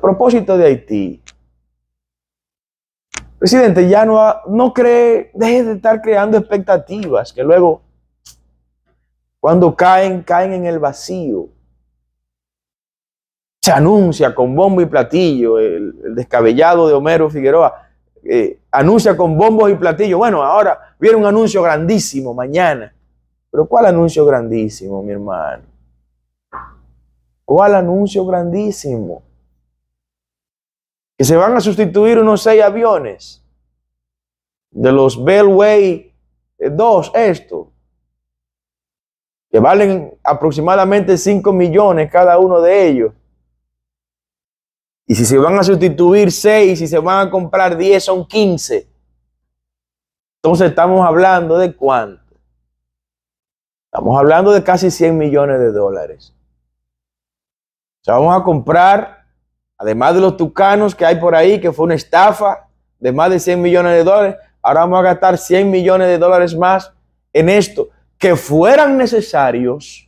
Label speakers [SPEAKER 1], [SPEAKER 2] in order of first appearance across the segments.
[SPEAKER 1] propósito de Haití, presidente, ya no, cree, deje de estar creando expectativas que luego, cuando caen, caen en el vacío. Se anuncia con bombo y platillo el, descabellado de Homero Figueroa. Eh, anuncia con bombos y platillo Bueno, ahora viene un anuncio grandísimo mañana. Pero ¿cuál anuncio grandísimo, mi hermano? ¿Cuál anuncio grandísimo? que se van a sustituir unos seis aviones de los Bellway 2, eh, estos que valen aproximadamente 5 millones cada uno de ellos. Y si se van a sustituir 6, si se van a comprar 10, son 15. Entonces estamos hablando de cuánto. Estamos hablando de casi 100 millones de dólares. O sea, vamos a comprar Además de los tucanos que hay por ahí, que fue una estafa de más de 100 millones de dólares, ahora vamos a gastar 100 millones de dólares más en esto, que fueran necesarios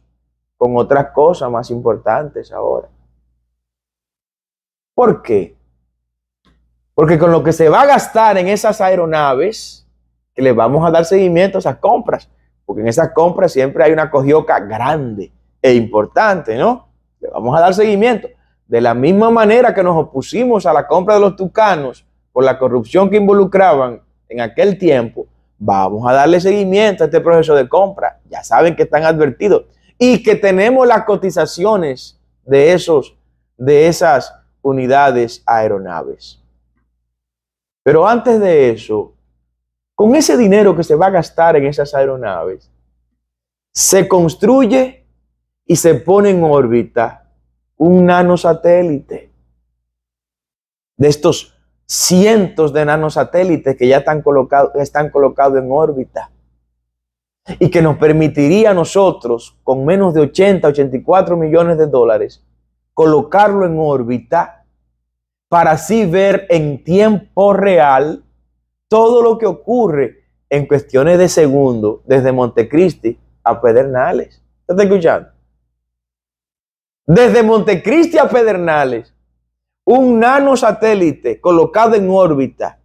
[SPEAKER 1] con otras cosas más importantes ahora. ¿Por qué? Porque con lo que se va a gastar en esas aeronaves, que le vamos a dar seguimiento a esas compras, porque en esas compras siempre hay una cogioca grande e importante, ¿no? Le vamos a dar seguimiento. De la misma manera que nos opusimos a la compra de los tucanos por la corrupción que involucraban en aquel tiempo, vamos a darle seguimiento a este proceso de compra. Ya saben que están advertidos y que tenemos las cotizaciones de, esos, de esas unidades aeronaves. Pero antes de eso, con ese dinero que se va a gastar en esas aeronaves, se construye y se pone en órbita un nanosatélite. De estos cientos de nanosatélites que ya están colocados están en órbita y que nos permitiría a nosotros, con menos de 80, 84 millones de dólares, colocarlo en órbita para así ver en tiempo real todo lo que ocurre en cuestiones de segundo desde Montecristi a Pedernales. ¿Estás escuchando? Desde Montecristi a Pedernales, un nanosatélite colocado en órbita,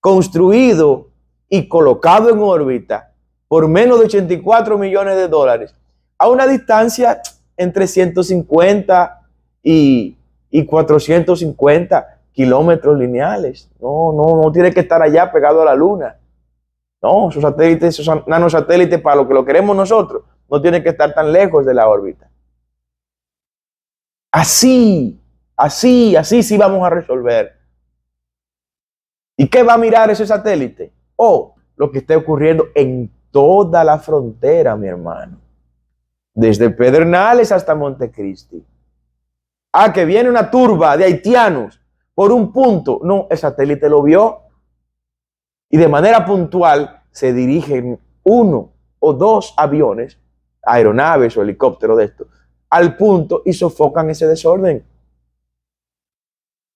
[SPEAKER 1] construido y colocado en órbita por menos de 84 millones de dólares, a una distancia entre 150 y, 450 kilómetros lineales. No, no, no tiene que estar allá pegado a la luna. No, esos satélites, esos nanosatélites, para lo que lo queremos nosotros, no tiene que estar tan lejos de la órbita. Así, así, así sí vamos a resolver. ¿Y qué va a mirar ese satélite? Oh, lo que está ocurriendo en toda la frontera, mi hermano. Desde Pedernales hasta Montecristi. Ah, que viene una turba de haitianos por un punto. No, el satélite lo vio. Y de manera puntual se dirigen uno o dos aviones, aeronaves o helicópteros de estos, al punto y sofocan ese desorden.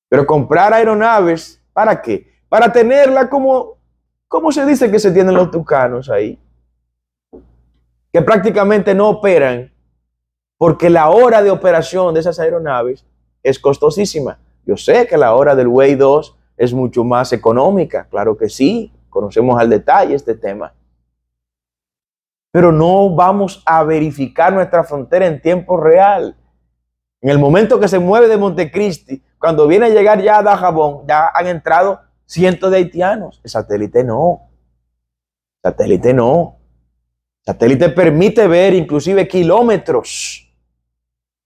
[SPEAKER 1] Pero comprar aeronaves, ¿para qué? Para tenerla como, ¿cómo se dice que se tienen los tucanos ahí? Que prácticamente no operan porque la hora de operación de esas aeronaves es costosísima. Yo sé que la hora del Way 2 es mucho más económica, claro que sí, conocemos al detalle este tema pero no vamos a verificar nuestra frontera en tiempo real. En el momento que se mueve de Montecristi, cuando viene a llegar ya a Dajabón, ya han entrado cientos de haitianos. El satélite no. satélite no. satélite permite ver inclusive kilómetros,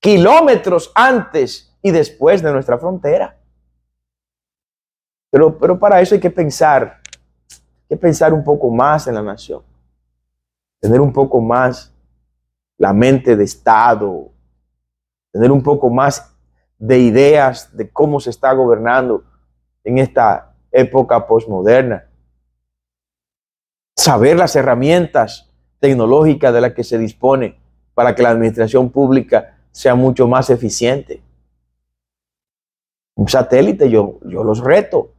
[SPEAKER 1] kilómetros antes y después de nuestra frontera. Pero, pero para eso hay que pensar, hay que pensar un poco más en la nación tener un poco más la mente de Estado, tener un poco más de ideas de cómo se está gobernando en esta época posmoderna. Saber las herramientas tecnológicas de las que se dispone para que la administración pública sea mucho más eficiente. Un satélite, yo, yo los reto,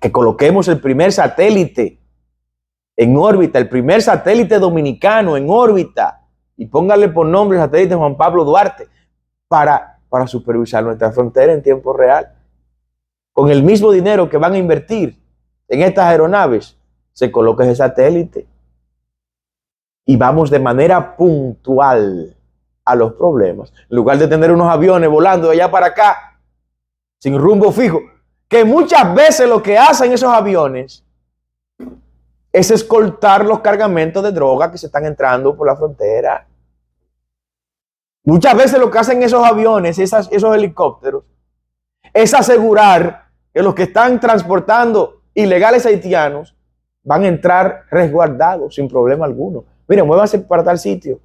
[SPEAKER 1] que coloquemos el primer satélite en órbita, el primer satélite dominicano en órbita, y póngale por nombre el satélite Juan Pablo Duarte, para, para supervisar nuestra frontera en tiempo real. Con el mismo dinero que van a invertir en estas aeronaves, se coloca ese satélite. Y vamos de manera puntual a los problemas. En lugar de tener unos aviones volando de allá para acá, sin rumbo fijo, que muchas veces lo que hacen esos aviones es escoltar los cargamentos de droga que se están entrando por la frontera. Muchas veces lo que hacen esos aviones, esos helicópteros, es asegurar que los que están transportando ilegales haitianos van a entrar resguardados sin problema alguno. Miren, muévanse para tal sitio.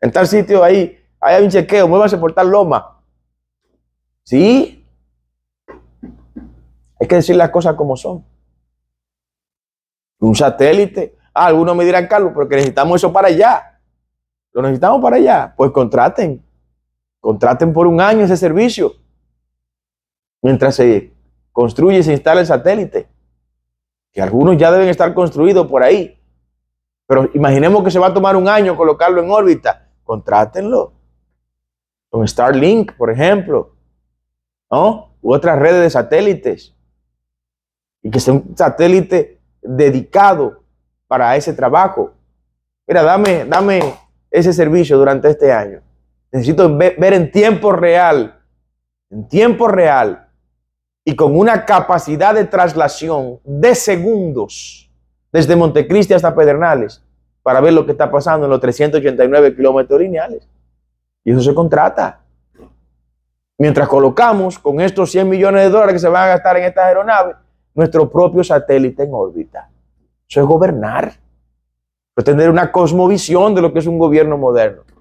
[SPEAKER 1] En tal sitio ahí, ahí hay un chequeo, muévanse por tal loma. ¿Sí? Hay que decir las cosas como son un satélite. Ah, algunos me dirán, Carlos, pero que necesitamos eso para allá. Lo necesitamos para allá. Pues contraten. Contraten por un año ese servicio. Mientras se construye y se instala el satélite. Que algunos ya deben estar construidos por ahí. Pero imaginemos que se va a tomar un año colocarlo en órbita. Contrátenlo. Con Starlink, por ejemplo. ¿No? U otras redes de satélites. Y que sea un satélite dedicado para ese trabajo. Mira, dame, dame ese servicio durante este año. Necesito ver, en tiempo real, en tiempo real y con una capacidad de traslación de segundos desde Montecristi hasta Pedernales para ver lo que está pasando en los 389 kilómetros lineales. Y eso se contrata. Mientras colocamos con estos 100 millones de dólares que se van a gastar en estas aeronaves, nuestro propio satélite en órbita. Eso es gobernar. Es tener una cosmovisión de lo que es un gobierno moderno.